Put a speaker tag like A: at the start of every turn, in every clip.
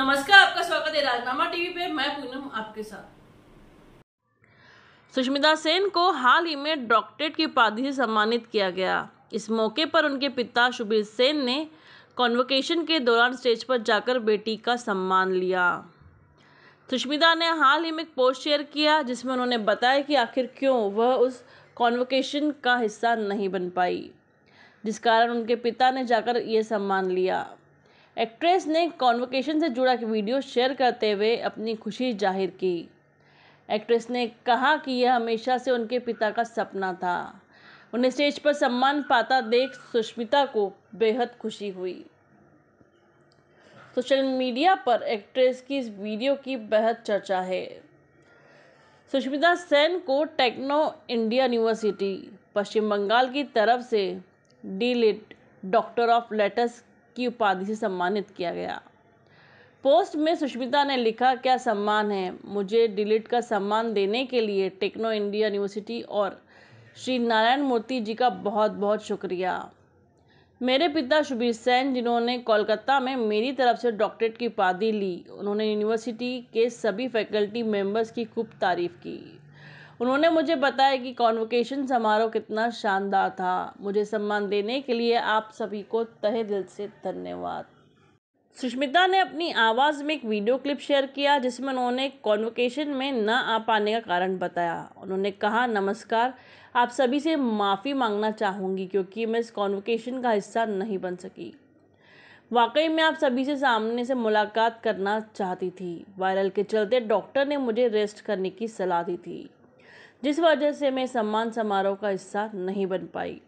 A: नमस्कार आपका स्वागत है राजनामा टीवी पे मैं पूनम आपके साथ सुष्मिता सेन को हाल ही में डॉक्टरेट की उपाधि से सम्मानित किया गया इस मौके पर उनके पिता सुबीर सेन ने कॉन्वोकेशन के दौरान स्टेज पर जाकर बेटी का सम्मान लिया सुष्मिता ने हाल ही में एक पोस्ट शेयर किया जिसमें उन्होंने बताया कि आखिर क्यों वह उस कॉन्वोकेशन का हिस्सा नहीं बन पाई जिस कारण उनके पिता ने जाकर ये सम्मान लिया एक्ट्रेस ने कॉन्वोकेशन से जुड़ा वीडियो शेयर करते हुए अपनी खुशी जाहिर की एक्ट्रेस ने कहा कि यह हमेशा से उनके पिता का सपना था उन्हें स्टेज पर सम्मान पाता देख सुष्मिता को बेहद खुशी हुई सोशल मीडिया पर एक्ट्रेस की इस वीडियो की बेहद चर्चा है सुष्मिता सेन को Techno India University Paschim Bengal की तरफ से D Lit doctor of letters की उपाधि से सम्मानित किया गया पोस्ट में सुष्मिता ने लिखा क्या सम्मान है मुझे डिलीट का सम्मान देने के लिए टेक्नो इंडिया यूनिवर्सिटी और श्री नारायण मूर्ति जी का बहुत बहुत शुक्रिया मेरे पिता शुभीर सैन जिन्होंने कोलकाता में मेरी तरफ से डॉक्टरेट की उपाधि ली उन्होंने यूनिवर्सिटी के सभी फैकल्टी मेंबर्स की खूब तारीफ़ की उन्होंने मुझे बताया कि कॉन्वोकेशन समारोह कितना शानदार था मुझे सम्मान देने के लिए आप सभी को तहे दिल से धन्यवाद सुष्मिता ने अपनी आवाज़ में एक वीडियो क्लिप शेयर किया जिसमें उन्होंने कॉन्वोकेशन में न आ पाने का कारण बताया उन्होंने कहा नमस्कार आप सभी से माफ़ी मांगना चाहूँगी क्योंकि मैं इस कॉन्वोकेशन का हिस्सा नहीं बन सकी वाकई में आप सभी से सामने से मुलाकात करना चाहती थी वायरल के चलते डॉक्टर ने मुझे रेस्ट करने की सलाह दी थी जिस वजह से मैं सम्मान समारोह का हिस्सा नहीं बन पाई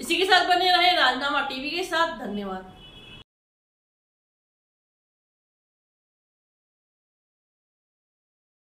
A: इसी के साथ बने रहे राजनामा टीवी के साथ धन्यवाद